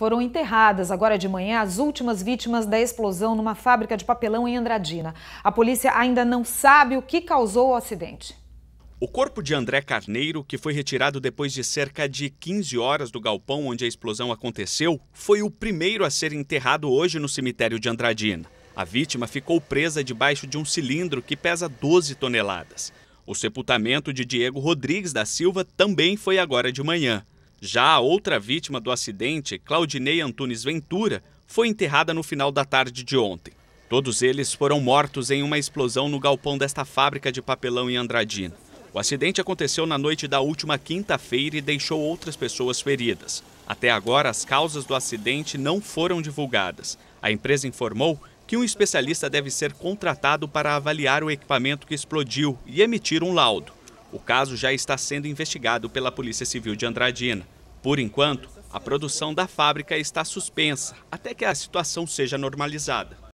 Foram enterradas agora de manhã as últimas vítimas da explosão numa fábrica de papelão em Andradina. A polícia ainda não sabe o que causou o acidente. O corpo de André Carneiro, que foi retirado depois de cerca de 15 horas do galpão onde a explosão aconteceu, foi o primeiro a ser enterrado hoje no cemitério de Andradina. A vítima ficou presa debaixo de um cilindro que pesa 12 toneladas. O sepultamento de Diego Rodrigues da Silva também foi agora de manhã. Já a outra vítima do acidente, Claudinei Antunes Ventura, foi enterrada no final da tarde de ontem. Todos eles foram mortos em uma explosão no galpão desta fábrica de papelão em Andradina. O acidente aconteceu na noite da última quinta-feira e deixou outras pessoas feridas. Até agora, as causas do acidente não foram divulgadas. A empresa informou que um especialista deve ser contratado para avaliar o equipamento que explodiu e emitir um laudo. O caso já está sendo investigado pela Polícia Civil de Andradina. Por enquanto, a produção da fábrica está suspensa até que a situação seja normalizada.